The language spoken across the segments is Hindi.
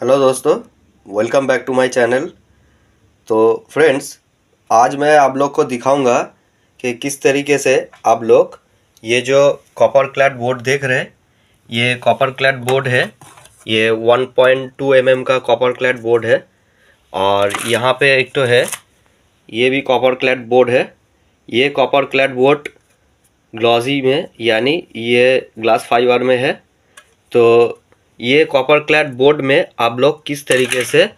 हेलो दोस्तों welcome back to my channel तो फ्रेंड्स आज मैं आप लोग को दिखाऊंगा कि किस तरीके से आप लोग ये जो कॉपर क्लैट बोर्ड देख रहे हैं ये कॉपर क्लैट बोर्ड है ये 1.2 पॉइंट mm का कॉपर क्लैट बोर्ड है और यहाँ पे एक तो है ये भी कॉपर क्लैट बोर्ड है ये कॉपर क्लैट बोर्ड ग्लॉजी में यानी ये ग्लास फाइबर में है तो ये कॉपर क्लैड बोर्ड में आप लोग किस तरीके से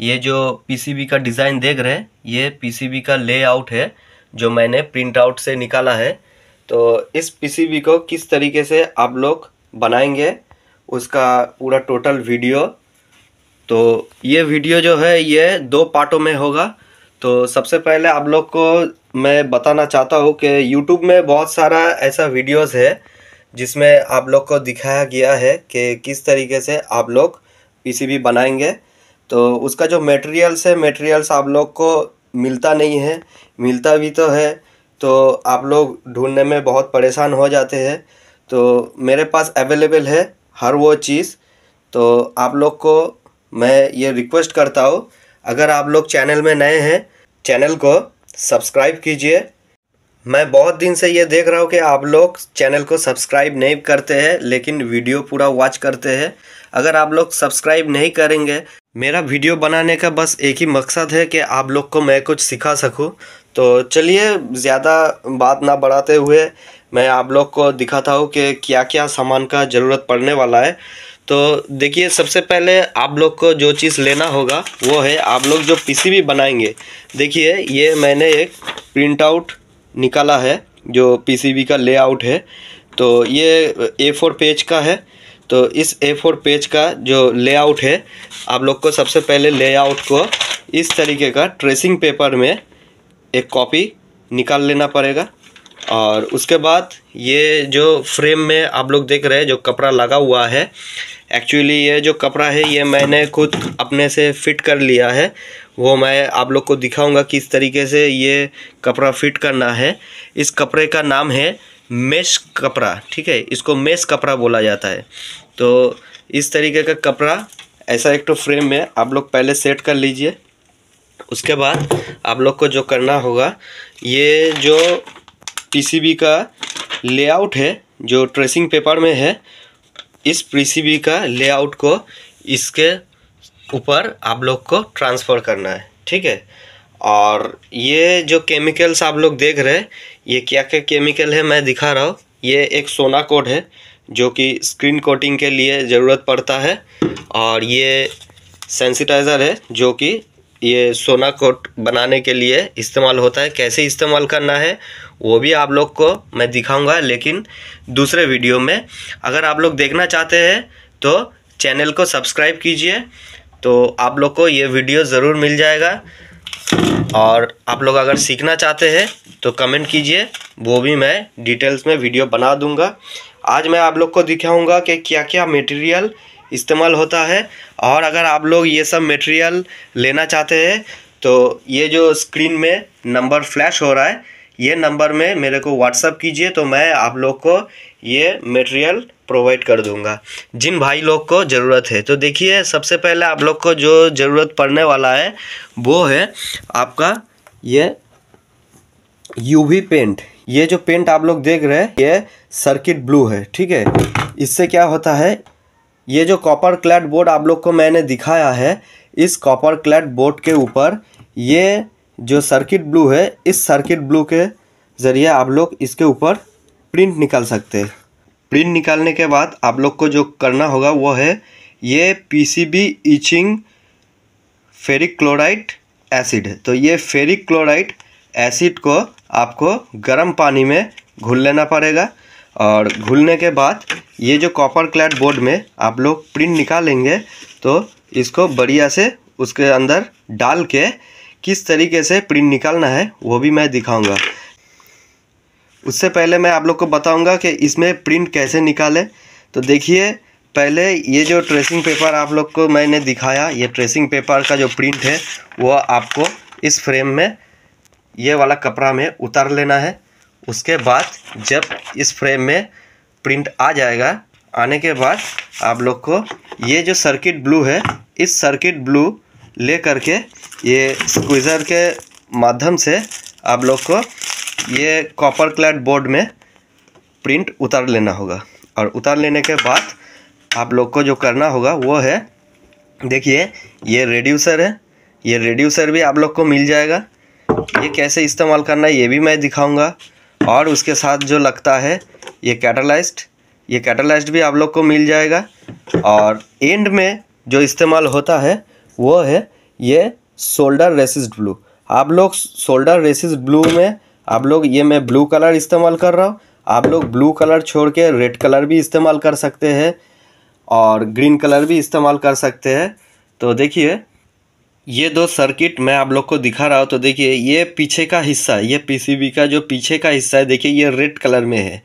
ये जो पीसीबी का डिज़ाइन देख रहे हैं ये पीसीबी का लेआउट है जो मैंने प्रिंट आउट से निकाला है तो इस पीसीबी को किस तरीके से आप लोग बनाएंगे उसका पूरा टोटल वीडियो तो ये वीडियो जो है ये दो पार्टों में होगा तो सबसे पहले आप लोग को मैं बताना चाहता हूँ कि यूट्यूब में बहुत सारा ऐसा वीडियोस है जिसमें आप लोग को दिखाया गया है कि किस तरीके से आप लोग पीसीबी बनाएंगे तो उसका जो मटेरियल्स है मटेरियल्स आप लोग को मिलता नहीं है मिलता भी तो है तो आप लोग ढूंढने में बहुत परेशान हो जाते हैं तो मेरे पास अवेलेबल है हर वो चीज़ तो आप लोग को मैं ये रिक्वेस्ट करता हूँ अगर आप लोग चैनल में नए हैं चैनल को सब्सक्राइब कीजिए मैं बहुत दिन से ये देख रहा हूँ कि आप लोग चैनल को सब्सक्राइब नहीं करते हैं लेकिन वीडियो पूरा वॉच करते हैं अगर आप लोग सब्सक्राइब नहीं करेंगे मेरा वीडियो बनाने का बस एक ही मकसद है कि आप लोग को मैं कुछ सिखा सकूं तो चलिए ज़्यादा बात ना बढ़ाते हुए मैं आप लोग को दिखाता हूँ कि क्या क्या सामान का ज़रूरत पड़ने वाला है तो देखिए सबसे पहले आप लोग को जो चीज़ लेना होगा वो है आप लोग जो पी बनाएंगे देखिए ये मैंने एक प्रिंट आउट निकाला है जो पीसीबी का लेआउट है तो ये ए फोर पेज का है तो इस ए फोर पेज का जो लेआउट है आप लोग को सबसे पहले लेआउट को इस तरीके का ट्रेसिंग पेपर में एक कॉपी निकाल लेना पड़ेगा और उसके बाद ये जो फ्रेम में आप लोग देख रहे हैं जो कपड़ा लगा हुआ है एक्चुअली ये जो कपड़ा है ये मैंने खुद अपने से फ़िट कर लिया है वो मैं आप लोग को दिखाऊंगा किस तरीके से ये कपड़ा फिट करना है इस कपड़े का नाम है मेश कपड़ा ठीक है इसको मेश कपड़ा बोला जाता है तो इस तरीके का कपड़ा ऐसा एक तो फ्रेम में आप लोग पहले सेट कर लीजिए उसके बाद आप लोग को जो करना होगा ये जो पीसीबी का लेआउट है जो ट्रेसिंग पेपर में है इस पीसीबी का लेआउट को इसके ऊपर आप लोग को ट्रांसफ़र करना है ठीक है और ये जो केमिकल्स आप लोग देख रहे हैं ये क्या क्या केमिकल है मैं दिखा रहा हूँ ये एक सोना कोट है जो कि स्क्रीन कोटिंग के लिए ज़रूरत पड़ता है और ये सेंसिटाइज़र है जो कि ये सोना कोट बनाने के लिए इस्तेमाल होता है कैसे इस्तेमाल करना है वो भी आप लोग को मैं दिखाऊंगा लेकिन दूसरे वीडियो में अगर आप लोग देखना चाहते हैं तो चैनल को सब्सक्राइब कीजिए तो आप लोग को ये वीडियो ज़रूर मिल जाएगा और आप लोग अगर सीखना चाहते हैं तो कमेंट कीजिए वो भी मैं डिटेल्स में वीडियो बना दूंगा आज मैं आप लोग को दिखाऊंगा कि क्या क्या मटेरियल इस्तेमाल होता है और अगर आप लोग ये सब मटेरियल लेना चाहते हैं तो ये जो स्क्रीन में नंबर फ्लैश हो रहा है ये नंबर में मेरे को व्हाट्सअप कीजिए तो मैं आप लोग को ये मटेरियल प्रोवाइड कर दूंगा जिन भाई लोग को ज़रूरत है तो देखिए सबसे पहले आप लोग को जो ज़रूरत पड़ने वाला है वो है आपका ये यूवी पेंट ये जो पेंट आप लोग देख रहे हैं ये सर्किट ब्लू है ठीक है इससे क्या होता है ये जो कॉपर क्लैड बोर्ड आप लोग को मैंने दिखाया है इस कॉपर क्लैड बोर्ड के ऊपर ये जो सर्किट ब्लू है इस सर्किट ब्लू के ज़रिए आप लोग इसके ऊपर प्रिंट निकाल सकते हैं प्रिंट निकालने के बाद आप लोग को जो करना होगा वो है ये PCB etching ferric chloride acid है तो ये फेरिक क्लोराइड एसिड को आपको गर्म पानी में घुल लेना पड़ेगा और घुलने के बाद ये जो कॉपर क्लैट बोर्ड में आप लोग प्रिंट निकालेंगे तो इसको बढ़िया से उसके अंदर डाल के किस तरीके से प्रिंट निकालना है वो भी मैं दिखाऊंगा उससे पहले मैं आप लोग को बताऊंगा कि इसमें प्रिंट कैसे निकालें तो देखिए पहले ये जो ट्रेसिंग पेपर आप लोग को मैंने दिखाया ये ट्रेसिंग पेपर का जो प्रिंट है वह आपको इस फ्रेम में ये वाला कपड़ा में उतार लेना है उसके बाद जब इस फ्रेम में प्रिंट आ जाएगा आने के बाद आप लोग को ये जो सर्किट ब्लू है इस सर्किट ब्लू ले करके ये स्क्विज़र के माध्यम से आप लोग को ये कॉपर क्लैड बोर्ड में प्रिंट उतार लेना होगा और उतार लेने के बाद आप लोग को जो करना होगा वो है देखिए ये रेड्यूसर है ये रेड्यूसर भी आप लोग को मिल जाएगा ये कैसे इस्तेमाल करना है ये भी मैं दिखाऊंगा और उसके साथ जो लगता है ये कैटलाइज्ड ये कैटलाइज्ड भी आप लोग को मिल जाएगा और एंड में जो इस्तेमाल होता है वो है ये शोल्डर रेसिस्ट ब्लू आप लोग शोल्डर रेसिस्ट ब्लू में आप लोग ये मैं ब्लू कलर इस्तेमाल कर रहा हूँ आप लोग ब्लू कलर छोड़ के रेड कलर भी इस्तेमाल कर सकते हैं और ग्रीन कलर भी इस्तेमाल कर सकते हैं तो देखिए ये दो सर्किट मैं आप लोग को दिखा रहा हूँ तो देखिए ये पीछे का हिस्सा ये पीसीबी का जो पीछे का हिस्सा है देखिए ये रेड कलर में है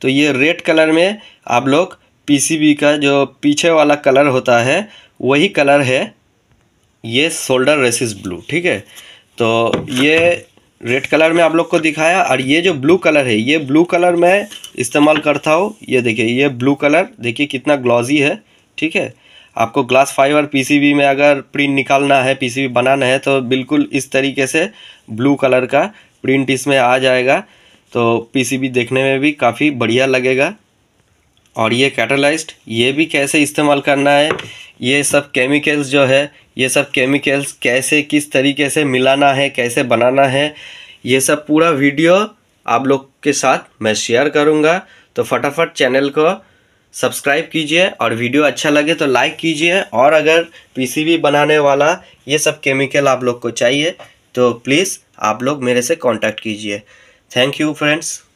तो ये रेड कलर में आप लोग पीसीबी का जो पीछे वाला कलर होता है वही कलर है ये शोल्डर रेसिस ब्लू ठीक है तो ये रेड कलर में आप लोग को दिखाया और ये जो ब्लू कलर है ये ब्लू कलर मैं इस्तेमाल करता हूँ ये देखिए ये ब्लू कलर देखिए कितना ग्लॉजी है ठीक है आपको ग्लास फाइबर पीसीबी में अगर प्रिंट निकालना है पीसीबी बनाना है तो बिल्कुल इस तरीके से ब्लू कलर का प्रिंट इसमें आ जाएगा तो पीसीबी देखने में भी काफ़ी बढ़िया लगेगा और ये कैटलाइज्ड ये भी कैसे इस्तेमाल करना है ये सब केमिकल्स जो है ये सब केमिकल्स कैसे किस तरीके से मिलाना है कैसे बनाना है ये सब पूरा वीडियो आप लोग के साथ मैं शेयर करूँगा तो फटाफट चैनल को सब्सक्राइब कीजिए और वीडियो अच्छा लगे तो लाइक कीजिए और अगर पीसीबी बनाने वाला ये सब केमिकल आप लोग को चाहिए तो प्लीज़ आप लोग मेरे से कांटेक्ट कीजिए थैंक यू फ्रेंड्स